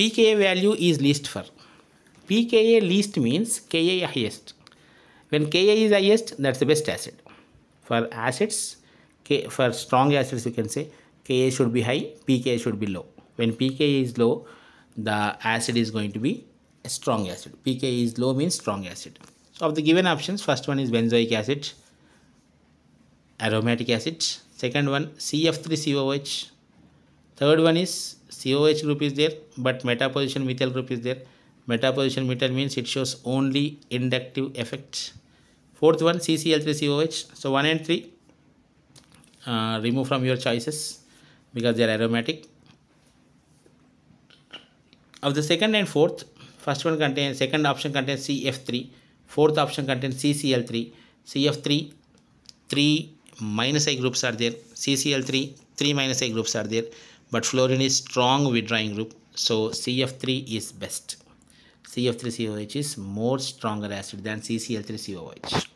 pKa value is least for. pKa least means Ka highest. When Ka is highest, that's the best acid. For acids, K, for strong acids you can say Ka should be high, pKa should be low. When pKa is low, the acid is going to be a strong acid. pKa is low means strong acid. So of the given options, first one is benzoic acid, aromatic acid. Second one, CF3COH. Third one is COH group is there, but metaposition methyl group is there. Metaposition methyl means it shows only inductive effect. Fourth one, CCl3COH. So 1 and 3, uh, remove from your choices because they are aromatic. Of the second and fourth, first one contains, second option contains CF3, fourth option contains CCl3. CF3, 3 minus I groups are there, CCl3, 3 minus I groups are there. but fluorine is strong withdrawing group so CF3 is best CF3COH is more stronger acid than CCl3COH